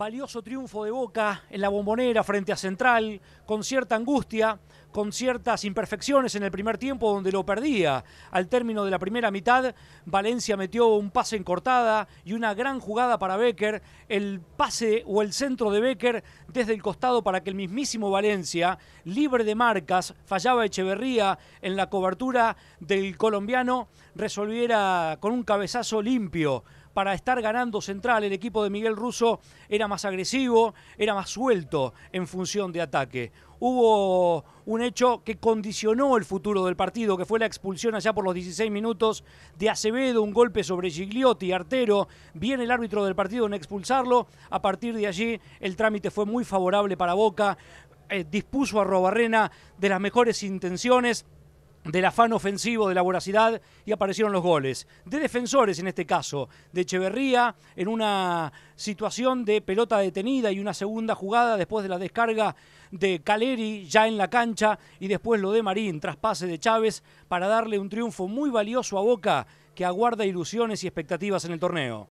valioso triunfo de Boca en la bombonera frente a Central, con cierta angustia, con ciertas imperfecciones en el primer tiempo donde lo perdía. Al término de la primera mitad, Valencia metió un pase en cortada y una gran jugada para Becker. El pase o el centro de Becker desde el costado para que el mismísimo Valencia, libre de marcas, fallaba Echeverría en la cobertura del colombiano, resolviera con un cabezazo limpio para estar ganando central, el equipo de Miguel Russo era más agresivo, era más suelto en función de ataque. Hubo un hecho que condicionó el futuro del partido, que fue la expulsión allá por los 16 minutos de Acevedo, un golpe sobre Gigliotti, artero. Viene el árbitro del partido en expulsarlo. A partir de allí, el trámite fue muy favorable para Boca. Eh, dispuso a Robarrena de las mejores intenciones del afán ofensivo, de la voracidad, y aparecieron los goles. De defensores, en este caso, de Echeverría, en una situación de pelota detenida y una segunda jugada después de la descarga de Caleri ya en la cancha, y después lo de Marín, traspase de Chávez, para darle un triunfo muy valioso a Boca, que aguarda ilusiones y expectativas en el torneo.